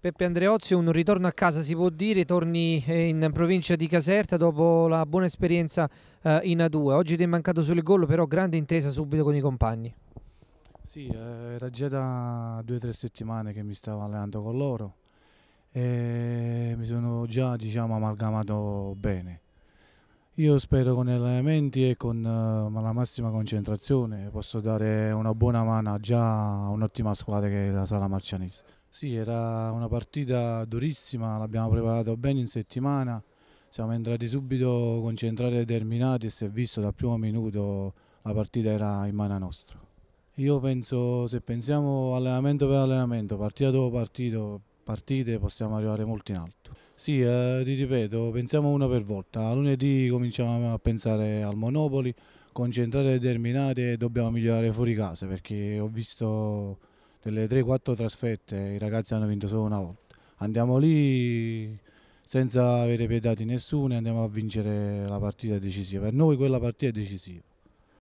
Peppe Andreozzi, un ritorno a casa si può dire, torni eh, in provincia di Caserta dopo la buona esperienza eh, in A2. Oggi ti è mancato sul gol, però grande intesa subito con i compagni. Sì, eh, era già da due o tre settimane che mi stavo allenando con loro e mi sono già diciamo, amalgamato bene. Io spero con gli allenamenti e con uh, la massima concentrazione posso dare una buona mano già a un'ottima squadra che è la Sala Marcianese. Sì, era una partita durissima, l'abbiamo preparata bene in settimana, siamo entrati subito concentrati e determinati e si è visto dal primo minuto la partita era in mano nostra. Io penso, se pensiamo allenamento per allenamento, partita dopo partita, partite possiamo arrivare molto in alto. Sì, eh, ti ripeto, pensiamo una per volta. Lunedì cominciamo a pensare al Monopoli, concentrate e determinate, dobbiamo migliorare fuori casa perché ho visto delle 3-4 trasferte, i ragazzi hanno vinto solo una volta. Andiamo lì senza avere pietà di nessuno e andiamo a vincere la partita decisiva. Per noi quella partita è decisiva.